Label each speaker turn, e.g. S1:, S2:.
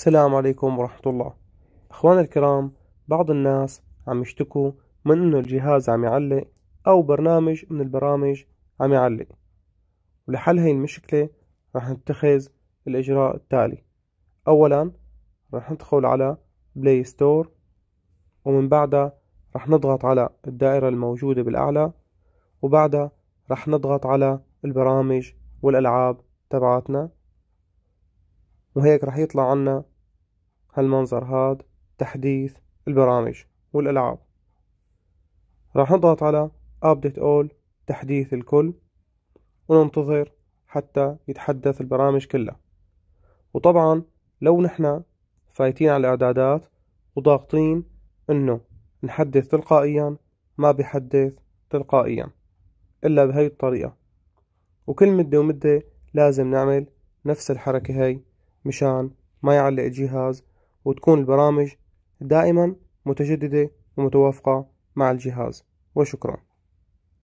S1: السلام عليكم ورحمة الله أخوانا الكرام بعض الناس عم يشتكوا من أنه الجهاز عم يعلق أو برنامج من البرامج عم يعلق ولحل هاي المشكلة رح نتخذ الإجراء التالي أولا رح ندخل على بلاي ستور ومن بعدها رح نضغط على الدائرة الموجودة بالأعلى وبعدها رح نضغط على البرامج والألعاب تبعتنا وهيك رح يطلع عنا هالمنظر هاد تحديث البرامج والألعاب راح نضغط على Update All تحديث الكل وننتظر حتى يتحدث البرامج كلها وطبعا لو نحن فايتين على الإعدادات وضاغطين إنه نحدث تلقائيا ما بيحدث تلقائيا إلا بهي الطريقة وكل مدة ومدة لازم نعمل نفس الحركة هاي مشان ما يعلق الجهاز وتكون البرامج دائما متجددة ومتوافقة مع الجهاز وشكرا